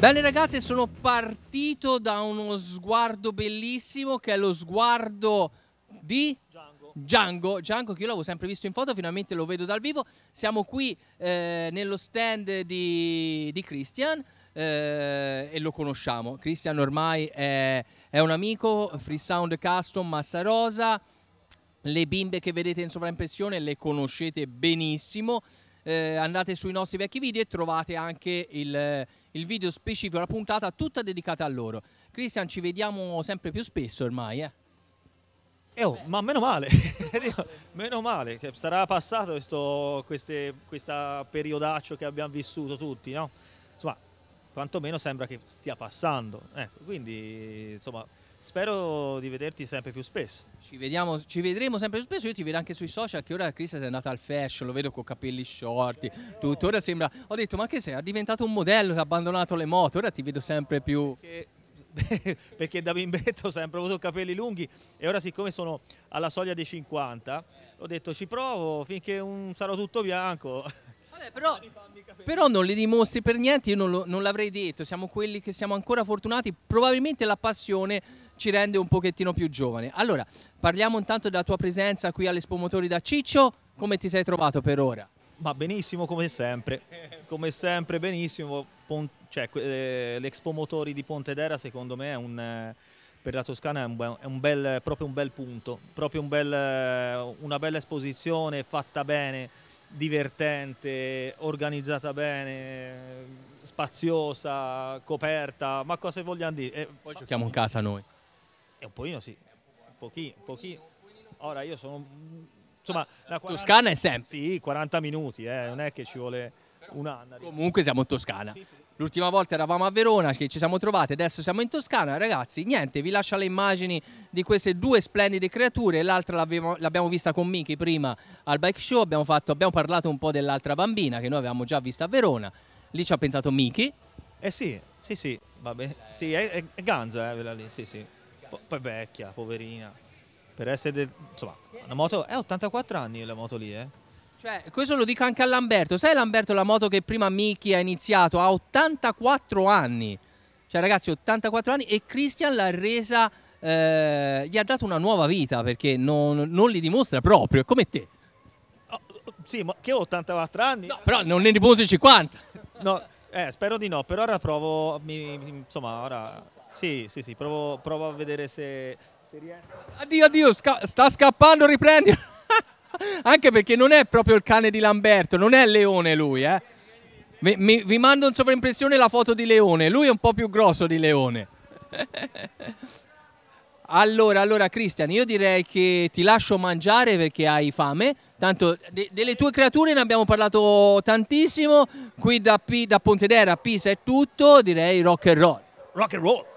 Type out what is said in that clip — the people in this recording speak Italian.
Bene ragazzi, sono partito da uno sguardo bellissimo che è lo sguardo di Django. Django, che io l'avevo sempre visto in foto, finalmente lo vedo dal vivo. Siamo qui eh, nello stand di, di Christian eh, e lo conosciamo. Christian ormai è, è un amico, Free Sound Custom Massa Rosa. Le bimbe che vedete in sovraimpressione le conoscete benissimo eh, andate sui nostri vecchi video e trovate anche il, il, video specifico, la puntata tutta dedicata a loro. Cristian, ci vediamo sempre più spesso ormai, eh? eh oh, ma meno male, meno male, che sarà passato questo queste, questa periodaccio che abbiamo vissuto tutti, no? Insomma, quantomeno sembra che stia passando. Ecco, quindi, insomma, Spero di vederti sempre più spesso. Ci, vediamo, ci, vedremo sempre più spesso. Io ti vedo anche sui social che ora Chris è andata al fashion, lo vedo con capelli shorti. Tutto ora sembra. Ho detto, ma che sei? È diventato un modello, ha abbandonato le moto. Ora ti vedo sempre più. Perché, perché da bimbetto ho sempre avuto capelli lunghi e ora, siccome sono alla soglia dei 50, ho detto ci provo finché un, sarò tutto bianco. Vabbè, però, però, non li dimostri per niente, io non, non l'avrei detto, siamo quelli che siamo ancora fortunati, probabilmente la passione ci rende un pochettino più giovani. Allora, parliamo intanto della tua presenza qui all'Espo Motori da Ciccio, come ti sei trovato per ora? Ma benissimo come sempre, come sempre benissimo, Pon cioè, eh, l'Expo Motori di Pontedera secondo me è un... Eh, per la Toscana è, un è un bel, proprio un bel punto, proprio un bel, eh, una bella esposizione fatta bene, divertente, organizzata bene, spaziosa, coperta, ma cosa vogliamo dire? Eh. Poi giochiamo in casa noi. È eh, un pochino sì, un pochino, un pochino. Ora io sono... Insomma, la 40, Toscana è sempre. Sì, 40 minuti, eh, non è che ci vuole un anno. Comunque siamo in Toscana. L'ultima volta eravamo a Verona, che ci siamo trovati, adesso siamo in Toscana. Ragazzi, niente, vi lascio le immagini di queste due splendide creature. L'altra l'abbiamo, vista con Miki prima al bike show, abbiamo, fatto, abbiamo parlato un po' dell'altra bambina che noi avevamo già vista a Verona. Lì ci ha pensato Miki. Eh sì, sì, sì, bene. Sì, è, è Ganza, eh, quella lì, sì, sì poi vecchia, poverina. Per essere del, insomma, una moto è 84 anni la moto lì, eh. Cioè, questo lo dico anche a Lamberto. Sai Lamberto la moto che prima Miki ha iniziato a 84 anni. Cioè, ragazzi, 84 anni e Christian l'ha resa eh, gli ha dato una nuova vita perché non, non li dimostra proprio, è come te. Oh, oh, sì, ma che ho 84 anni? No, però non ne dimostri 50. no, eh, spero di no, però ora provo, mi, insomma, ora sì, sì, sì, provo, provo a vedere se, se riesco. Addio, addio, sca sta scappando, riprendi. Anche perché non è proprio il cane di Lamberto, non è Leone lui, eh. Mi, mi, vi mando in sovraimpressione la foto di Leone, lui è un po' più grosso di Leone. Allora, allora Cristian, io direi che ti lascio mangiare perché hai fame, tanto de delle tue creature ne abbiamo parlato tantissimo, qui da, P da Pontedera a Pisa è tutto, direi rock and roll. Rock and roll!